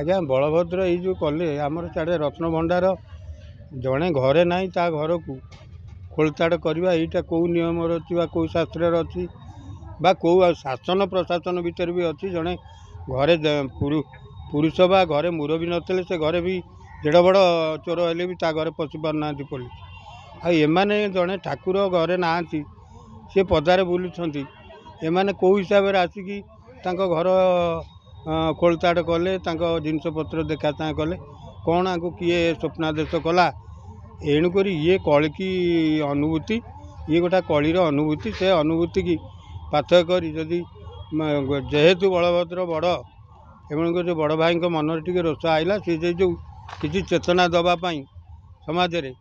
ଆଜ୍ଞା ବଳଭଦ୍ର ଏଇ ଯେଉଁ କଲେ ଆମର ସିଆଡ଼େ ରତ୍ନଭଣ୍ଡାର ଜଣେ ଘରେ ନାହିଁ ତା ଘରକୁ ଖୋଳତାଡ଼ କରିବା ଏଇଟା କେଉଁ ନିୟମର ଅଛି ବା କେଉଁ ଶାସ୍ତ୍ରରେ ଅଛି ବା କେଉଁ ଶାସନ ପ୍ରଶାସନ ଭିତରେ ବି ଅଛି ଜଣେ ଘରେ ପୁରୁଷ ବା ଘରେ ମୁର ବି ନଥିଲେ ସେ ଘରେ ବି ଦେଢ଼ ବଡ଼ ଚୋର ହେଲେ ବି ତା ଘରେ ପଶିପାରୁନାହାନ୍ତି ପୋଲିସ ଆଉ ଏମାନେ ଜଣେ ଠାକୁର ଘରେ ନାହାନ୍ତି ସେ ପଦାରେ ବୁଲୁଛନ୍ତି ଏମାନେ କେଉଁ ହିସାବରେ ଆସିକି ତାଙ୍କ ଘର ଖୋଳତାଡ଼ କଲେ ତାଙ୍କ ଜିନିଷପତ୍ର ଦେଖାତା କଲେ କ'ଣ ଆଙ୍କୁ କିଏ ସ୍ୱପ୍ନାଦେଶ କଲା ଏଣୁକରି ଇଏ କଳିକି ଅନୁଭୂତି ଇଏ ଗୋଟେ କଳିର ଅନୁଭୂତି ସେ ଅନୁଭୂତିକି ପାଥ କରି ଯଦି ଯେହେତୁ ବଳଭଦ୍ର ବଡ଼ ଏମାନଙ୍କର ଯେଉଁ ବଡ଼ ଭାଇଙ୍କ ମନରେ ଟିକେ ରୋଷ ଆସିଲା ସେ ସେ ଯେଉଁ କିଛି ଚେତନା ଦେବା ପାଇଁ ସମାଜରେ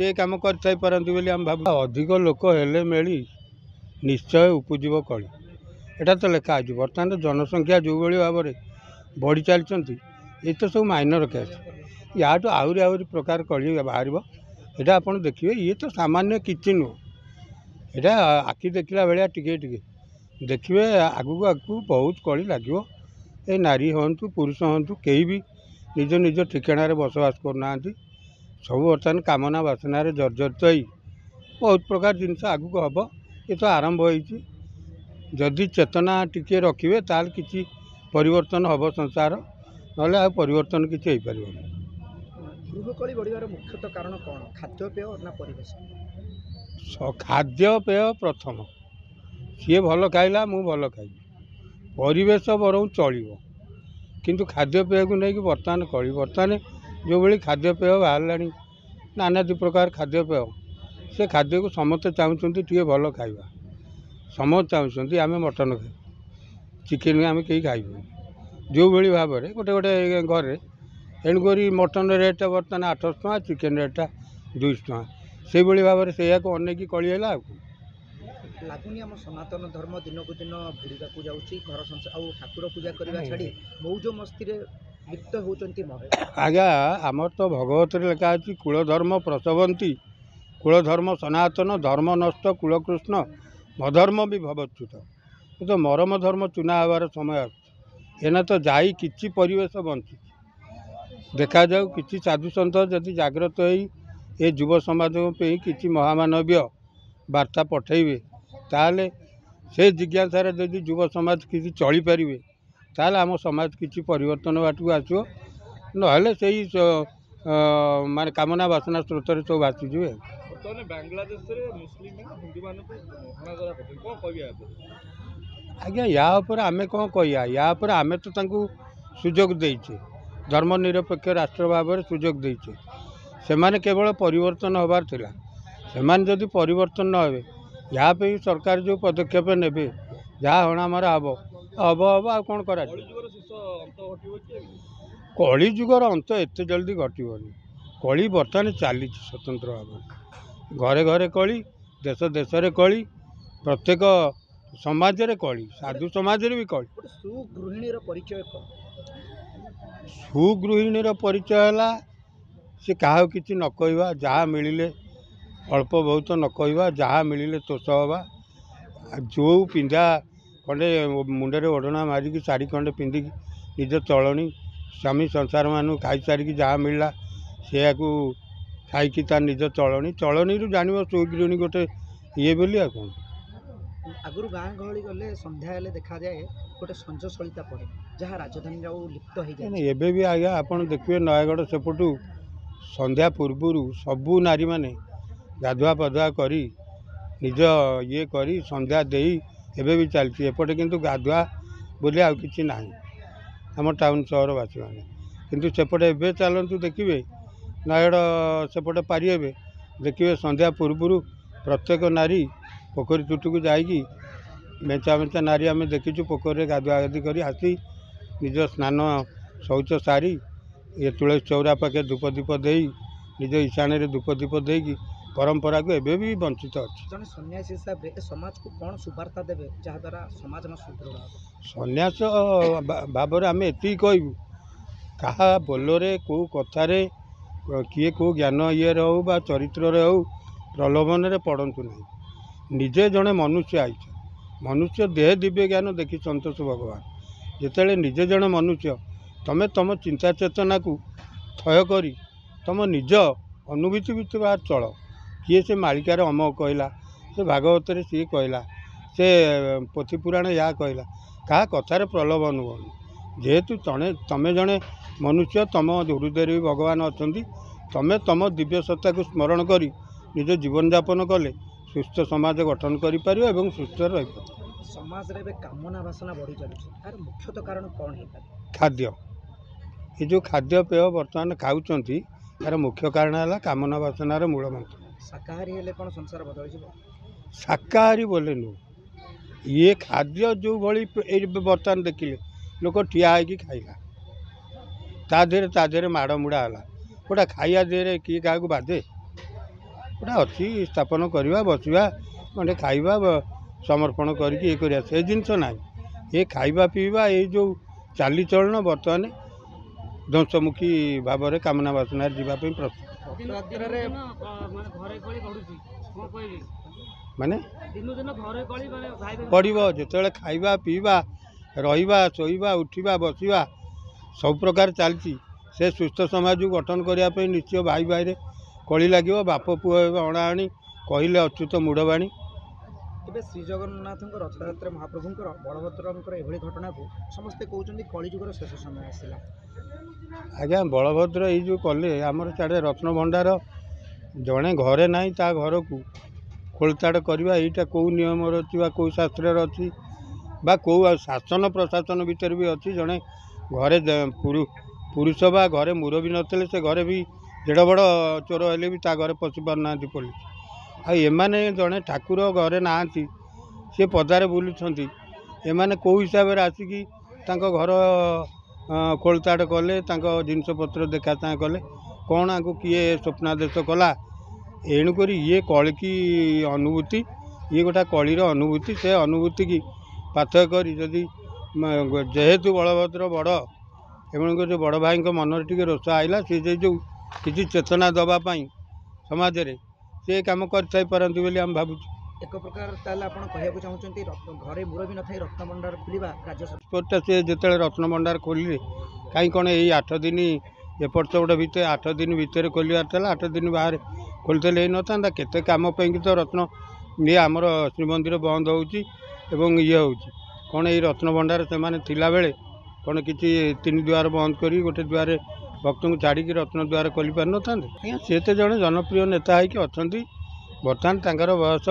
ସେ କାମ କରିଥାଇପାରନ୍ତି ବୋଲି ଆମେ ଭାବୁ ଅଧିକ ଲୋକ ହେଲେ ମେଳି ନିଶ୍ଚୟ ଉପୁଜିବ କଳି ଏଇଟା ତ ଲେଖା ହେଇଛି ବର୍ତ୍ତମାନ ଜନସଂଖ୍ୟା ଯେଉଁଭଳି ଭାବରେ ବଢ଼ି ଚାଲିଛନ୍ତି ଏ ତ ସବୁ ମାଇନର କେସ୍ ୟାଠୁ ଆହୁରି ଆହୁରି ପ୍ରକାର କଳି ବାହାରିବ ଏଇଟା ଆପଣ ଦେଖିବେ ଇଏ ତ ସାମାନ୍ୟ କିଛି ନୁହଁ ଏଇଟା ଆଖି ଦେଖିଲା ଭଳିଆ ଟିକେ ଟିକେ ଦେଖିବେ ଆଗକୁ ଆଗକୁ ବହୁତ କଳି ଲାଗିବ ଏ ନାରୀ ହୁଅନ୍ତୁ ପୁରୁଷ ହୁଅନ୍ତୁ କେହି ବି ନିଜ ନିଜ ଠିକଣାରେ ବସବାସ କରୁନାହାନ୍ତି ସବୁ ବର୍ତ୍ତମାନ କାମନା ବାସନାରେ ଜର୍ଜରିତ ହେଇ ବହୁତ ପ୍ରକାର ଜିନିଷ ଆଗକୁ ହେବ ଏ ତ ଆରମ୍ଭ ହେଇଛି ଯଦି ଚେତନା ଟିକିଏ ରଖିବେ ତାହେଲେ କିଛି ପରିବର୍ତ୍ତନ ହେବ ସଂସାର ନହେଲେ ଆଉ ପରିବର୍ତ୍ତନ କିଛି ହେଇପାରିବନି ଗୃହକଳି ବଢ଼ିବାର ଖାଦ୍ୟପେୟ ପ୍ରଥମ ସିଏ ଭଲ ଖାଇଲା ମୁଁ ଭଲ ଖାଇବି ପରିବେଶ ବରଂ ଚଳିବ କିନ୍ତୁ ଖାଦ୍ୟପେୟକୁ ନେଇକି ବର୍ତ୍ତମାନ କଳି ବର୍ତ୍ତମାନ ଯେଉଁଭଳି ଖାଦ୍ୟପେୟ ବାହାରିଲାଣି ନାନା ଦୁଇ ପ୍ରକାର ଖାଦ୍ୟପେୟ ସେ ଖାଦ୍ୟକୁ ସମସ୍ତେ ଚାହୁଁଛନ୍ତି ଟିକିଏ ଭଲ ଖାଇବା ସମସ୍ତେ ଚାହୁଁଛନ୍ତି ଆମେ ମଟନ୍ ଖାଇବୁ ଚିକେନ୍ ଆମେ କେହି ଖାଇବୁନି ଯେଉଁଭଳି ଭାବରେ ଗୋଟେ ଗୋଟେ ଘରେ ତେଣୁକରି ମଟନ୍ ରେଟ୍ ବର୍ତ୍ତମାନ ଆଠଶହ ଟଙ୍କା ଚିକେନ୍ ରେଟ୍ଟା ଦୁଇଶହ ଟଙ୍କା ସେଇଭଳି ଭାବରେ ସେଇଆକୁ ଅନେଇକି କଳି ହେଲା ଆଉ ଲାଗୁନି ଆମ ସନାତନ ଧର୍ମ ଦିନକୁ ଦିନ ବୁଡ଼ିବାକୁ ଯାଉଛି ଘର ସଂସାର ଆଉ ଠାକୁର ପୂଜା କରିବା ଛାଡ଼ି ମୌଜ ମସ୍ତିରେ ଲିପ୍ତ ହେଉଛନ୍ତି ଆଜ୍ଞା ଆମର ତ ଭଗବତରେ ଲେଖା ଅଛି ଧର୍ମ ପ୍ରସବନ୍ତି ଧର୍ମ ସନାତନ ଧର୍ମ ନଷ୍ଟ କୁଳକୃଷ୍ଣ ମଧର୍ମ ବି ଭବଚ୍ୟୁତ କିନ୍ତୁ ମରମ ଧର୍ମ ଚୁନା ହେବାର ସମୟ ଆସୁଛି ଏଇନା ତ ଯାଇ କିଛି ପରିବେଶ ବଞ୍ଚୁଛି ଦେଖାଯାଉ କିଛି ସାଧୁସନ୍ଥ ଯଦି ଜାଗ୍ରତ ହେଇ ଏ ଯୁବ ସମାଜଙ୍କ ପାଇଁ କିଛି ମହାମାନବୀୟ ବାର୍ତ୍ତା ପଠାଇବେ ତାହେଲେ ସେ ଜିଜ୍ଞାସାରେ ଯଦି ଯୁବ ସମାଜ କିଛି ଚଳିପାରିବେ ତାହେଲେ ଆମ ସମାଜ କିଛି ପରିବର୍ତ୍ତନ ବାଟକୁ ଆସିବ ନହେଲେ ସେଇ ମାନେ କାମନା ବାସନା ସ୍ରୋତରେ ସବୁ ଭାସିଯିବେ ବର୍ତ୍ତମାନ ବାଂଲାଦେଶରେ ମୁସଲିମ ହିନ୍ଦୁମାନଙ୍କୁ ଘୋଷଣା କରିବା କଥା କ'ଣ କହିବା ଆଜ୍ଞା ୟା ଉପରେ ଆମେ କ'ଣ କହିବା ୟା ଉପରେ ଆମେ ତ ତାଙ୍କୁ ସୁଯୋଗ ଦେଇଛେ ଧର୍ମ ନିରପେକ୍ଷ ରାଷ୍ଟ୍ର ଭାବରେ ସୁଯୋଗ ଦେଇଛେ ସେମାନେ କେବଳ ପରିବର୍ତ୍ତନ ହେବାର ଥିଲା ସେମାନେ ଯଦି ପରିବର୍ତ୍ତନ ନ ହେବେ ଏହା ପାଇଁ ସରକାର ଯେଉଁ ପଦକ୍ଷେପ ନେବେ ଯାହା ହଣାମର ହେବ ହେବ ହେବ ଆଉ କ'ଣ କରାଯିବ କଳିଯୁଗର ଅନ୍ତ ଏତେ ଜଲ୍ଦି ଘଟିବନି କଳି ବର୍ତ୍ତମାନ ଚାଲିଛି ସ୍ୱତନ୍ତ୍ର ଭାବରେ ଘରେ ଘରେ କଳି ଦେଶ ଦେଶରେ କଳି ପ୍ରତ୍ୟେକ ସମାଜରେ କଳି ସାଧୁ ସମାଜରେ ବି କଳି ସୁଗୃହିଣୀର ପରିଚୟ କ'ଣ ସୁଗୃହିଣୀର ପରିଚୟ ହେଲା ସେ କାହାକୁ କିଛି ନ କହିବା ଯାହା ମିଳିଲେ ଅଳ୍ପ ବହୁତ ନ କହିବା ଯାହା ମିଳିଲେ ତୋଷ ହେବା ଯେଉଁ ପିନ୍ଧା ଖଣ୍ଡେ ମୁଣ୍ଡରେ ଓଢ଼ଣା ମାରିକି ଶାଢ଼ୀ ଖଣ୍ଡେ ପିନ୍ଧିକି ନିଜ ଚଳଣି ସ୍ୱାମୀ ସଂସାରମାନଙ୍କୁ ଖାଇସାରିକି ଯାହା ମିଳିଲା ସେୟାକୁ ଖାଇକି ତା ନିଜ ଚଳଣି ଚଳଣିରୁ ଜାଣିବ ଚୌକିରଣି ଗୋଟେ ଇଏ ବୋଲି ଆଉ କ'ଣ ଆଗରୁ ଗାଁ ଗହଳି ଗଲେ ସନ୍ଧ୍ୟା ହେଲେ ଦେଖାଯାଏ ଗୋଟେ ସଞ୍ଚଶଳିତା ପଡ଼େ ଯାହା ରାଜଧାନୀରେ ଆଉ ଲିପ୍ତ ହେଇଯାଏ ଏବେ ବି ଆଜ୍ଞା ଆପଣ ଦେଖିବେ ନୟାଗଡ଼ ସେପଟୁ ସନ୍ଧ୍ୟା ପୂର୍ବରୁ ସବୁ ନାରୀମାନେ ଗାଧୁଆ ପାଧୁଆ କରି ନିଜ ଇଏ କରି ସନ୍ଧ୍ୟା ଦେଇ ଏବେ ବି ଚାଲିଛି ଏପଟେ କିନ୍ତୁ ଗାଧୁଆ ବୋଲି ଆଉ କିଛି ନାହିଁ ଆମ ଟାଉନ୍ ସହରବାସୀମାନେ କିନ୍ତୁ ସେପଟେ ଏବେ ଚାଲନ୍ତୁ ଦେଖିବେ ନୟାଗଡ଼ ସେପଟେ ପାରିହେବେ ଦେଖିବେ ସନ୍ଧ୍ୟା ପୂର୍ବରୁ ପ୍ରତ୍ୟେକ ନାରୀ ପୋଖରୀ ଚୁଟିକୁ ଯାଇକି ମେଞ୍ଚା ମେଞ୍ଚା ନାରୀ ଆମେ ଦେଖିଛୁ ପୋଖରୀରେ ଗାଧୁଆ ଗାଧି କରି ଆସି ନିଜ ସ୍ନାନ ଶୌଚ ସାରି ଏ ତୁଳସୀ ଚଉରା ପାଖେ ଧୂପ ଦୀପ ଦେଇ ନିଜ ଇଶାଣରେ ଧୂପ ଦୀପ ଦେଇକି ପରମ୍ପରାକୁ ଏବେ ବି ବଞ୍ଚିତ ଅଛି ଜଣେ ସନ୍ନ୍ୟାସୀ ହିସାବରେ ସମାଜକୁ କ'ଣ ସୁବାର୍ତ୍ତା ଦେବେ ଯାହାଦ୍ୱାରା ସମାଜ ସନ୍ନ୍ୟାସ ଭାବରେ ଆମେ ଏତିକି କହିବୁ କାହା ବୋଲରେ କେଉଁ କଥାରେ କିଏ କେଉଁ ଜ୍ଞାନ ଇଏରେ ହେଉ ବା ଚରିତ୍ରରେ ହେଉ ପ୍ରଲୋଭନରେ ପଡ଼ନ୍ତୁ ନାହିଁ ନିଜେ ଜଣେ ମନୁଷ୍ୟ ଆଇଛ ମନୁଷ୍ୟ ଦେହ ଦିବ୍ୟ ଜ୍ଞାନ ଦେଖି ସନ୍ତୋଷ ଭଗବାନ ଯେତେବେଳେ ନିଜେ ଜଣେ ମନୁଷ୍ୟ ତୁମେ ତୁମ ଚିନ୍ତା ଚେତନାକୁ ଥୟ କରି ତୁମ ନିଜ ଅନୁଭୂତି ଭିତରେ ଚଳ କିଏ ସେ ମାଳିକାରେ ଅମ କହିଲା ସେ ଭାଗବତରେ ସିଏ କହିଲା ସେ ପୋଥିପୁରାଣ ଏହା କହିଲା କାହା କଥାରେ ପ୍ରଲୋଭନ ହୁଅନି ଯେହେତୁ ଜଣେ ତୁମେ ଜଣେ ମନୁଷ୍ୟ ତୁମ ହୃଦୟରେ ଭଗବାନ ଅଛନ୍ତି ତୁମେ ତୁମ ଦିବ୍ୟ ସତ୍ତାକୁ ସ୍ମରଣ କରି ନିଜ ଜୀବନଯାପନ କଲେ ସୁସ୍ଥ ସମାଜ ଗଠନ କରିପାରିବ ଏବଂ ସୁସ୍ଥ ରହିପାରିବ ସମାଜରେ ଏବେ କାମନା ବାସନା ବଢି ଚାଲିଛି ତାର ମୁଖ୍ୟତଃ କାରଣ କ'ଣ ହେଇପାରିବ ଖାଦ୍ୟ ଏ ଯେଉଁ ଖାଦ୍ୟପେୟ ବର୍ତ୍ତମାନ ଖାଉଛନ୍ତି ତା'ର ମୁଖ୍ୟ କାରଣ ହେଲା କାମନା ବାସନାର ମୂଳମନ୍ତ୍ର ଶାକାହାରୀ ହେଲେ କ'ଣ ସଂସାର ବଦଳିଯିବ ଶାକାହାରୀ ବୋଲେ ନୁହଁ ଇଏ ଖାଦ୍ୟ ଯେଉଁଭଳି ଏଇ ବର୍ତ୍ତମାନ ଦେଖିଲେ ଲୋକ ଠିଆ ହେଇକି ଖାଇଲା ତା ଦେହରେ ତା ଦେହରେ ମାଡ଼ମୁଡ଼ା ହେଲା ଗୋଟା ଖାଇବା ଦେହରେ କିଏ କାହାକୁ ବାଧେ ଗୋଟା ଅଛି ସ୍ଥାପନ କରିବା ବସିବା ଗଣ୍ଡେ ଖାଇବା ସମର୍ପଣ କରିକି ଇଏ କରିବା ସେ ଜିନିଷ ନାହିଁ ଏ ଖାଇବା ପିଇବା ଏଇ ଯେଉଁ ଚାଲିଚଳନ ବର୍ତ୍ତମାନ ଧ୍ୱଂସମୁଖୀ ଭାବରେ କାମନା ବାସନାରେ ଯିବା ପାଇଁ ପ୍ରସ୍ତୁତ ମାନେ ପଡ଼ିବ ଯେତେବେଳେ ଖାଇବା ପିଇବା ରହିବା ଶୋଇବା ଉଠିବା ବସିବା ସବୁ ପ୍ରକାର ଚାଲିଛି ସେ ସୁସ୍ଥ ସମାଜକୁ ଗଠନ କରିବା ପାଇଁ ନିଶ୍ଚୟ ଭାଇ ଭାଇରେ କଳି ଲାଗିବ ବାପ ପୁଅ ଏବେ ଅଣାଅଣି କହିଲେ ଅଚ୍ୟୁତ ମୂଢ଼ବାଣୀ ଏବେ ଶ୍ରୀଜଗନ୍ନାଥଙ୍କ ରଥଯାତ୍ରା ମହାପ୍ରଭୁଙ୍କର ବଳଭଦ୍ରଙ୍କର ଏଭଳି ଘଟଣାକୁ ସମସ୍ତେ କହୁଛନ୍ତି କଳିଯୁଗର ଶେଷ ସମୟ ଆସିଲା ଆଜ୍ଞା ବଳଭଦ୍ର ଏଇ ଯେଉଁ କଲେ ଆମର ସିଆଡ଼େ ରତ୍ନ ଭଣ୍ଡାର ଜଣେ ଘରେ ନାହିଁ ତା ଘରକୁ ଖୋଳତାଡ଼ କରିବା ଏଇଟା କେଉଁ ନିୟମର ଅଛି ବା କେଉଁ ଶାସ୍ତ୍ରର ଅଛି ବା କେଉଁ ଆଉ ଶାସନ ପ୍ରଶାସନ ଭିତରେ ବି ଅଛି ଜଣେ ଘରେ ପୁରୁଷ ବା ଘରେ ମୁରବୀ ନଥିଲେ ସେ ଘରେ ବି ଦେଢ଼ ବଡ଼ ଚୋର ହେଲେ ବି ତା ଘରେ ପଶିପାରୁନାହାନ୍ତି ପୋଲିସ ଆଉ ଏମାନେ ଜଣେ ଠାକୁର ଘରେ ନାହାନ୍ତି ସେ ପଦାରେ ବୁଲୁଛନ୍ତି ଏମାନେ କେଉଁ ହିସାବରେ ଆସିକି ତାଙ୍କ ଘର ଖୋଳତାଡ଼ କଲେ ତାଙ୍କ ଜିନିଷପତ୍ର ଦେଖାଚାହାଁ କଲେ କ'ଣ ଆଙ୍କୁ କିଏ ସ୍ୱପ୍ନାଦେଶ କଲା ଏଣୁକରି ଇଏ କଳିକି ଅନୁଭୂତି ଇଏ ଗୋଟା କଳିର ଅନୁଭୂତି ସେ ଅନୁଭୂତିକି ପାର୍ଥକ୍ୟ କରି ଯଦି ଯେହେତୁ ବଳଭଦ୍ର ବଡ଼ ଏମାନଙ୍କ ଯେଉଁ ବଡ଼ ଭାଇଙ୍କ ମନରେ ଟିକେ ରୋଷା ଆସିଲା ସେ ଯେ ଯେଉଁ କିଛି ଚେତନା ଦେବା ପାଇଁ ସମାଜରେ ସେ କାମ କରିଥାଇପାରନ୍ତି ବୋଲି ଆମେ ଭାବୁଛୁ ଏକ ପ୍ରକାର ତାହେଲେ ଆପଣ କହିବାକୁ ଚାହୁଁଛନ୍ତି ଘରେ ମୁରବୀ ନଥାଏ ରତ୍ନଭଣ୍ଡାର ଖୋଲିବା ରାଜ୍ୟ ସରକାରଟା ସେ ଯେତେବେଳେ ରତ୍ନଭଣ୍ଡାର ଖୋଲିଲେ କାହିଁ କ'ଣ ଏଇ ଆଠ ଦିନ ଏପଟ ସେପଟ ଭିତରେ ଆଠ ଦିନ ଭିତରେ ଖୋଲିବାର ଥିଲା ଆଠ ଦିନ ବାହାରେ ଖୋଲିଥିଲେ ହେଇନଥାନ୍ତା କେତେ କାମ ପାଇଁକି ତ ରତ୍ନ ଇଏ ଆମର ଶ୍ରୀମନ୍ଦିର ବନ୍ଦ ହେଉଛି ଏବଂ ଇଏ ହେଉଛି କ'ଣ ଏଇ ରତ୍ନଭଣ୍ଡାର ସେମାନେ ଥିଲାବେଳେ କ'ଣ କିଛି ତିନି ଦୁଆର ବନ୍ଦ କରି ଗୋଟେ ଦୁଆରେ ଭକ୍ତଙ୍କୁ ଛାଡ଼ିକି ରତ୍ନ ଦୁଆର କରିପାରିନଥାନ୍ତେ ଆଜ୍ଞା ସେ ତ ଜଣେ ଜନପ୍ରିୟ ନେତା ହୋଇକି ଅଛନ୍ତି ବର୍ତ୍ତମାନ ତାଙ୍କର ବୟସ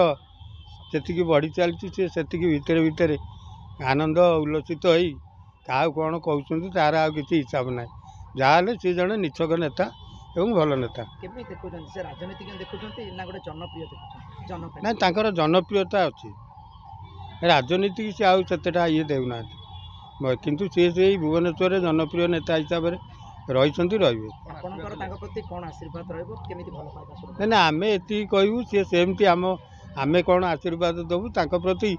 ଯେତିକି ବଢ଼ି ଚାଲିଛି ସେ ସେତିକି ଭିତରେ ଭିତରେ ଆନନ୍ଦ ଉଲ୍ଲସିତ ହୋଇ କାହାକୁ କ'ଣ କହୁଛନ୍ତି ତାର ଆଉ କିଛି ହିସାବ ନାହିଁ ଯାହା ହେଲେ ସେ ଜଣେ ନିଛକ ନେତା ଏବଂ ଭଲ ନେତା କେମିତି ଦେଖୁଛନ୍ତି ସେ ରାଜନୀତି ଦେଖୁଛନ୍ତି ନା ଗୋଟେ ଜନପ୍ରିୟ ଦେଖୁଛନ୍ତି ନାଇଁ ତାଙ୍କର ଜନପ୍ରିୟତା ଅଛି ରାଜନୀତି ସେ ଆଉ ସେତେଟା ଇଏ ଦେଉନାହାନ୍ତି କିନ୍ତୁ ସିଏ ସେଇ ଭୁବନେଶ୍ୱରରେ ଜନପ୍ରିୟ ନେତା ହିସାବରେ ରହିଛନ୍ତି ରହିବେ ନା ନା ଆମେ ଏତିକି କହିବୁ ସିଏ ସେମିତି ଆମ ଆମେ କ'ଣ ଆଶୀର୍ବାଦ ଦେବୁ ତାଙ୍କ ପ୍ରତି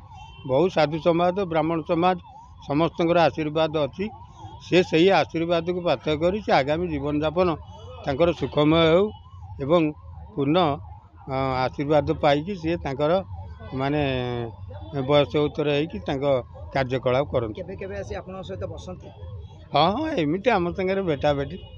ବହୁ ସାଧୁ ସମାଜ ବ୍ରାହ୍ମଣ ସମାଜ ସମସ୍ତଙ୍କର ଆଶୀର୍ବାଦ ଅଛି ସିଏ ସେଇ ଆଶୀର୍ବାଦକୁ ପାଥ କରି ସେ ଆଗାମୀ ଜୀବନଯାପନ ତାଙ୍କର ସୁଖମୟ ହେଉ ଏବଂ ପୂର୍ଣ୍ଣ ଆଶୀର୍ବାଦ ପାଇକି ସିଏ ତାଙ୍କର ମାନେ ବୟସ ଉତ୍ତର ହେଇକି ତାଙ୍କ କାର୍ଯ୍ୟକଳାପ କରନ୍ତି କେବେ କେବେ ଆସି ଆପଣଙ୍କ ସହିତ ବସନ୍ତି ହଁ ହଁ ଏମିତି ଆମ ସାଙ୍ଗରେ ଭେଟାଭେଟି